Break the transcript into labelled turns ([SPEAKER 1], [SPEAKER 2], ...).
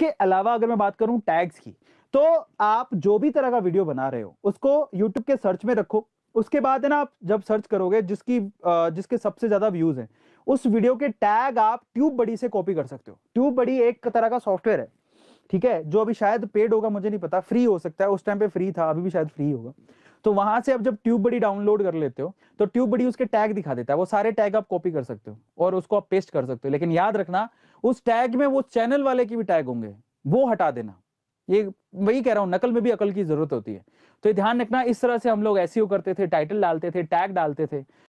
[SPEAKER 1] इसके अलावा अगर मैं बात करूं
[SPEAKER 2] टैग्स की तो आप जो भी तरह का वीडियो बना रहे हो उसको यूट्यूब के सर्च में रखो उसके बाद है ना आप जब सर्च करोगे जिसकी जिसके सबसे ज्यादा व्यूज हैं उस वीडियो के टैग आप ट्यूब बड़ी से कॉपी कर सकते हो ट्यूब बड़ी एक तरह का सॉफ्टवेयर है ठीक है जो अभी शायद पेड होगा मुझे नहीं पता फ्री हो सकता है उस टाइम पे फ्री था अभी भी शायद फ्री होगा तो वहां से आप जब ट्यूब बड़ी डाउनलोड कर लेते हो तो ट्यूब बड़ी उसके टैग दिखा देता है वो सारे टैग आप कॉपी कर सकते हो और उसको आप पेस्ट कर सकते हो लेकिन याद रखना उस टैग में वो चैनल वाले की भी टैग होंगे वो हटा देना ये वही कह रहा हूं नकल में भी अकल की जरूरत होती है तो ये ध्यान रखना इस तरह से हम लोग ऐसी e करते थे टाइटल डालते थे टैग डालते थे